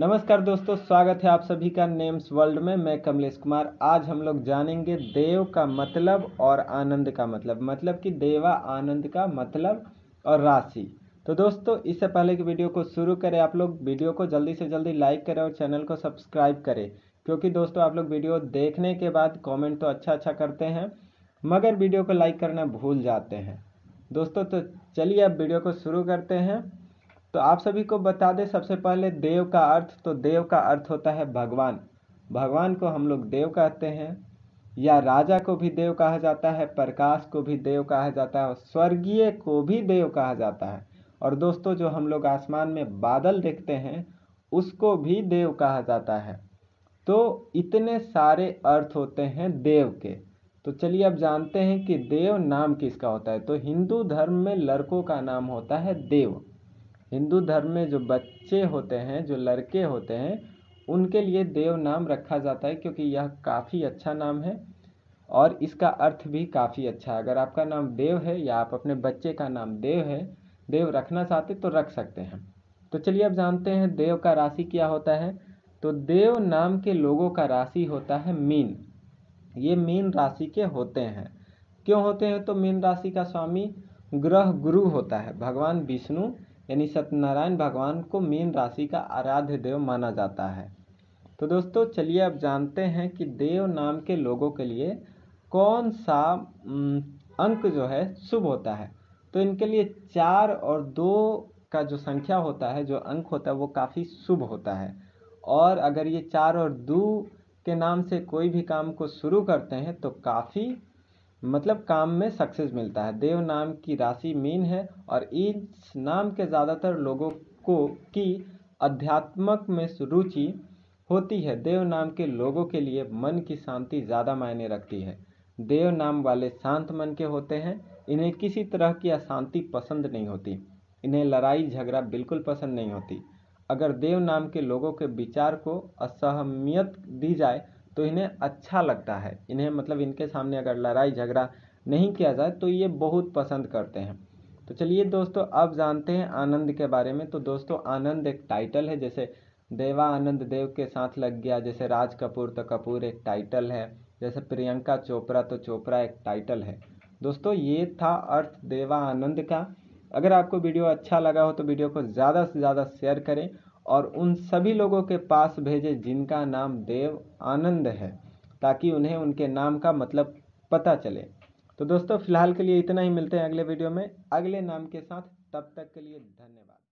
नमस्कार दोस्तों स्वागत है आप सभी का नेम्स वर्ल्ड में मैं कमलेश कुमार आज हम लोग जानेंगे देव का मतलब और आनंद का मतलब मतलब कि देवा आनंद का मतलब और राशि तो दोस्तों इससे पहले कि वीडियो को शुरू करें आप लोग वीडियो को जल्दी से जल्दी लाइक करें और चैनल को सब्सक्राइब करें क्योंकि दोस्तों आप लोग वीडियो देखने के बाद कॉमेंट तो अच्छा अच्छा करते हैं मगर वीडियो को लाइक करना भूल जाते हैं दोस्तों तो चलिए अब वीडियो को शुरू करते हैं तो आप सभी को बता दें सबसे पहले देव का अर्थ तो देव का अर्थ होता है भगवान भगवान को हम लोग देव कहते हैं या राजा को भी देव कहा जाता है प्रकाश को भी देव कहा जाता है और स्वर्गीय को भी देव कहा जाता है और दोस्तों जो हम लोग आसमान में बादल देखते हैं उसको भी देव कहा जाता है तो इतने सारे अर्थ होते हैं देव के तो चलिए अब जानते हैं कि देव नाम किसका होता है तो हिंदू धर्म में लड़कों का नाम होता है देव हिंदू धर्म में जो बच्चे होते हैं जो लड़के होते हैं उनके लिए देव नाम रखा जाता है क्योंकि यह काफ़ी अच्छा नाम है और इसका अर्थ भी काफ़ी अच्छा है अगर आपका नाम देव है या आप अपने बच्चे का नाम देव है देव रखना चाहते तो रख सकते हैं तो चलिए अब जानते हैं देव का राशि क्या होता है तो देव नाम के लोगों का राशि होता है मीन ये मीन राशि के होते हैं क्यों होते हैं तो मीन राशि का स्वामी ग्रह गुरु होता है भगवान विष्णु यानी सत्यनारायण भगवान को मीन राशि का आराध्य देव माना जाता है तो दोस्तों चलिए अब जानते हैं कि देव नाम के लोगों के लिए कौन सा अंक जो है शुभ होता है तो इनके लिए चार और दो का जो संख्या होता है जो अंक होता है वो काफ़ी शुभ होता है और अगर ये चार और दो के नाम से कोई भी काम को शुरू करते हैं तो काफ़ी मतलब काम में सक्सेस मिलता है देव नाम की राशि मीन है और इस नाम के ज़्यादातर लोगों को की अध्यात्मक में रुचि होती है देव नाम के लोगों के लिए मन की शांति ज़्यादा मायने रखती है देव नाम वाले शांत मन के होते हैं इन्हें किसी तरह की अशांति पसंद नहीं होती इन्हें लड़ाई झगड़ा बिल्कुल पसंद नहीं होती अगर देव नाम के लोगों के विचार को असहमियत दी जाए तो इन्हें अच्छा लगता है इन्हें मतलब इनके सामने अगर लड़ाई झगड़ा नहीं किया जाए तो ये बहुत पसंद करते हैं तो चलिए दोस्तों अब जानते हैं आनंद के बारे में तो दोस्तों आनंद एक टाइटल है जैसे देवा आनंद देव के साथ लग गया जैसे राज कपूर तो कपूर एक टाइटल है जैसे प्रियंका चोपड़ा तो चोपड़ा एक टाइटल है दोस्तों ये था अर्थ देवा आनंद का अगर आपको वीडियो अच्छा लगा हो तो वीडियो को ज़्यादा से ज़्यादा शेयर करें और उन सभी लोगों के पास भेजे जिनका नाम देव आनंद है ताकि उन्हें उनके नाम का मतलब पता चले तो दोस्तों फिलहाल के लिए इतना ही मिलते हैं अगले वीडियो में अगले नाम के साथ तब तक के लिए धन्यवाद